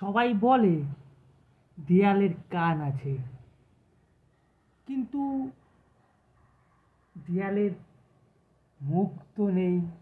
সবাই বলে দেয়ালের কান আছে কিন্তু দেয়ালের মুখ তো নেই